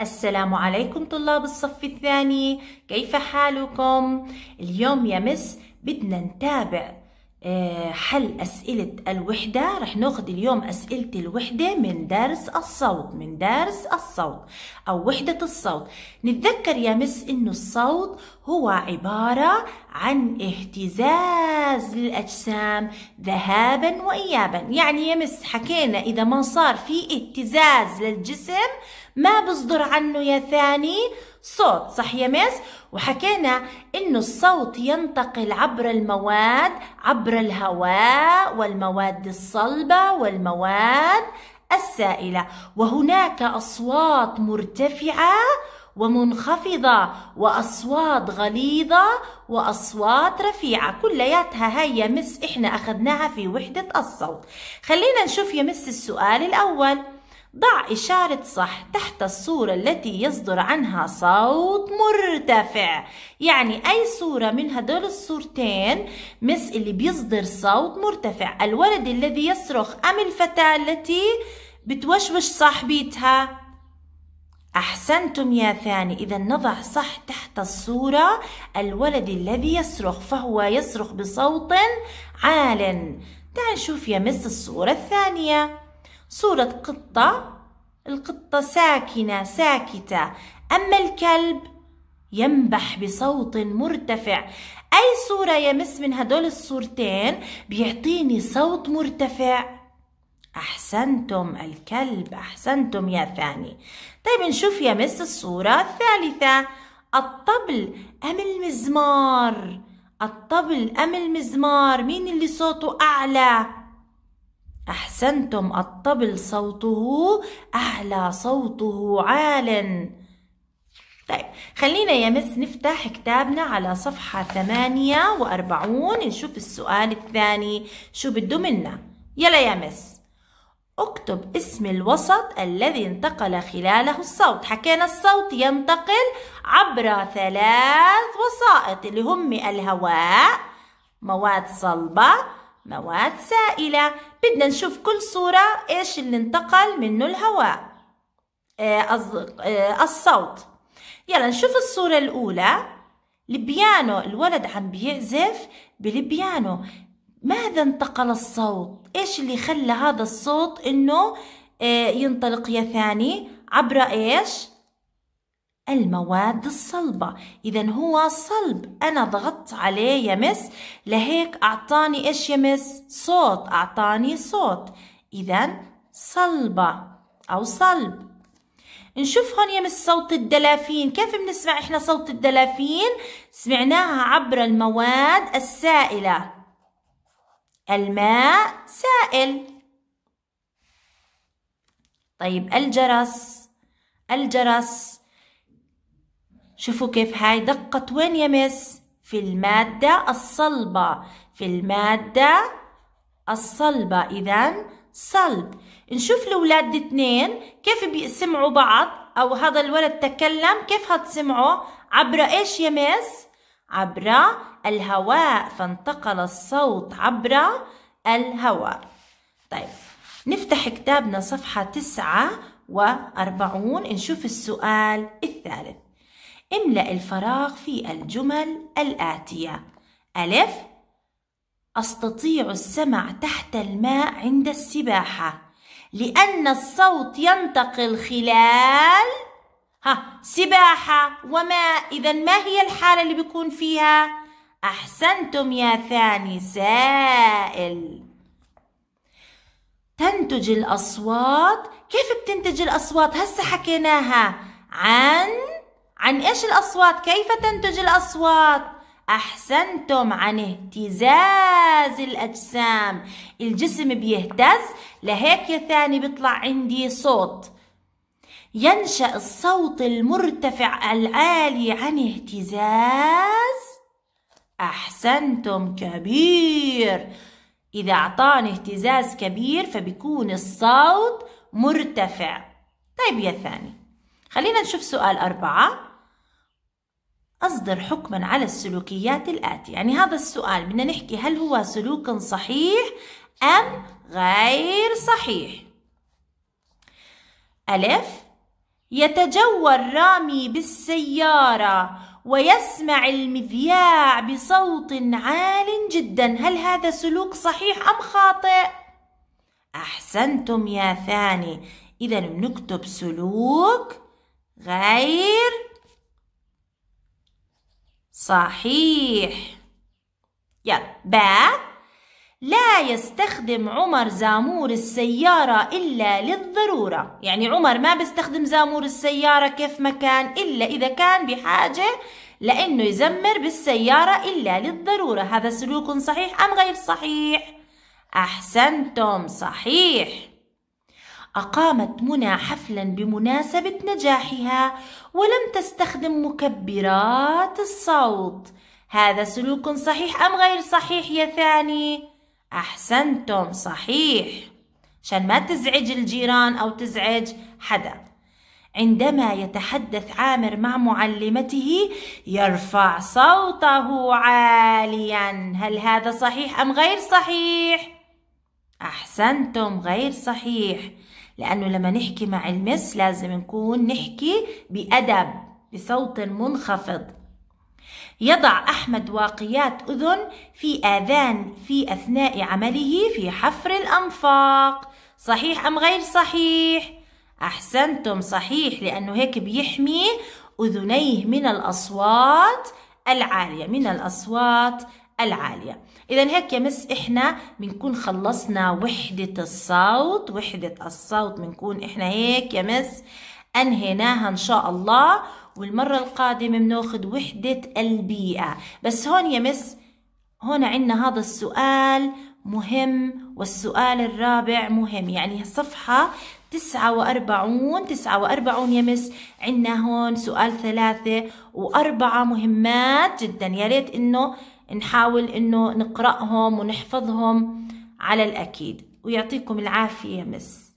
السلام عليكم طلاب الصف الثاني كيف حالكم؟ اليوم يا مس بدنا نتابع آه، حل أسئلة الوحدة رح ناخد اليوم أسئلة الوحدة من درس الصوت من درس الصوت أو وحدة الصوت نتذكر يا مس إنه الصوت هو عبارة عن اهتزاز للأجسام ذهابا وإيابا يعني يا مس حكينا إذا ما صار في اهتزاز للجسم ما بصدر عنه يا ثاني صوت صح يا مس وحكينا انه الصوت ينتقل عبر المواد عبر الهواء والمواد الصلبه والمواد السائله وهناك اصوات مرتفعه ومنخفضة وأصوات غليظة وأصوات رفيعة كلياتها هاي يا مس إحنا أخذناها في وحدة الصوت خلينا نشوف يا مس السؤال الأول ضع إشارة صح تحت الصورة التي يصدر عنها صوت مرتفع يعني أي صورة من هدول الصورتين مس اللي بيصدر صوت مرتفع الولد الذي يصرخ أم الفتاة التي بتوشوش صاحبتها أحسنتم يا ثاني إذا نضع صح تحت الصورة الولد الذي يصرخ فهو يصرخ بصوت عال تعال نشوف يا مس الصورة الثانية صورة قطة القطة ساكنة ساكتة أما الكلب ينبح بصوت مرتفع أي صورة يمس من هدول الصورتين بيعطيني صوت مرتفع أحسنتم الكلب أحسنتم يا ثاني طيب نشوف يمس الصورة الثالثة الطبل أم المزمار الطبل أم المزمار مين اللي صوته أعلى أحسنتم الطبل صوته أعلى صوته عال طيب خلينا يا مس نفتح كتابنا على صفحة 48 نشوف السؤال الثاني شو بده منا يلا يا مس اكتب اسم الوسط الذي انتقل خلاله الصوت حكينا الصوت ينتقل عبر ثلاث وسائط اللي هم الهواء مواد صلبة مواد سائلة بدنا نشوف كل صورة إيش اللي انتقل منه الهواء آه، آه، الصوت يلا نشوف الصورة الأولى البيانو الولد عم بيعزف بالبيانو ماذا انتقل الصوت إيش اللي خلى هذا الصوت إنه آه، ينطلق يا ثاني عبر إيش المواد الصلبة إذا هو صلب أنا ضغطت عليه يمس لهيك أعطاني إيش يمس صوت أعطاني صوت إذا صلبة أو صلب نشوف هون يمس صوت الدلافين كيف بنسمع إحنا صوت الدلافين سمعناها عبر المواد السائلة الماء سائل طيب الجرس الجرس شوفوا كيف هاي دقت وين يا مس في المادة الصلبة في المادة الصلبة إذا صلب نشوف الأولاد اثنين كيف بيسمعوا بعض أو هذا الولد تكلم كيف هتسمعوا عبر إيش يا مس عبر الهواء فانتقل الصوت عبر الهواء طيب نفتح كتابنا صفحة تسعة وأربعون نشوف السؤال الثالث املأ الفراغ في الجمل الآتية ألف أستطيع السمع تحت الماء عند السباحة لأن الصوت ينتقل خلال ها سباحة وماء إذا ما هي الحالة اللي بيكون فيها؟ أحسنتم يا ثاني سائل تنتج الأصوات كيف بتنتج الأصوات هسه حكيناها عن عن إيش الأصوات كيف تنتج الأصوات أحسنتم عن اهتزاز الأجسام الجسم بيهتز لهيك يا ثاني بيطلع عندي صوت ينشأ الصوت المرتفع العالي عن اهتزاز أحسنتم كبير إذا أعطاني اهتزاز كبير فبيكون الصوت مرتفع طيب يا ثاني خلينا نشوف سؤال أربعة أصدر حكما على السلوكيات الآتية يعني هذا السؤال بدنا نحكي هل هو سلوك صحيح أم غير صحيح ألف يتجول رامي بالسيارة ويسمع المذياع بصوت عال جدا هل هذا سلوك صحيح أم خاطئ؟ أحسنتم يا ثاني إذا بنكتب سلوك غير صحيح يلا باء لا يستخدم عمر زامور السيارة إلا للضرورة يعني عمر ما بيستخدم زامور السيارة كيف ما كان إلا إذا كان بحاجة لأنه يزمر بالسيارة إلا للضرورة هذا سلوك صحيح أم غير صحيح؟ أحسنتم صحيح أقامت منى حفلا بمناسبة نجاحها ولم تستخدم مكبرات الصوت هذا سلوك صحيح أم غير صحيح يا ثاني؟ أحسنتم صحيح عشان ما تزعج الجيران أو تزعج حدا عندما يتحدث عامر مع معلمته يرفع صوته عاليا هل هذا صحيح أم غير صحيح؟ أحسنتم غير صحيح لأنه لما نحكي مع المس لازم نكون نحكي بأدب بصوت منخفض يضع أحمد واقيات أذن في آذان في أثناء عمله في حفر الأنفاق صحيح أم غير صحيح؟ أحسنتم صحيح لأنه هيك بيحمي أذنيه من الأصوات العالية من الأصوات العالية إذا هيك يا مس إحنا بنكون خلصنا وحدة الصوت وحدة الصوت بنكون إحنا هيك يا مس أنهيناها إن شاء الله والمرة القادمة بناخد وحدة البيئة بس هون يا مس هون عندنا هذا السؤال مهم والسؤال الرابع مهم يعني صفحة تسعة وأربعون تسعة وأربعون يا مس عنا هون سؤال ثلاثة وأربعة مهمات جدا يا ريت إنه نحاول انه نقراهم ونحفظهم على الاكيد ويعطيكم العافيه مس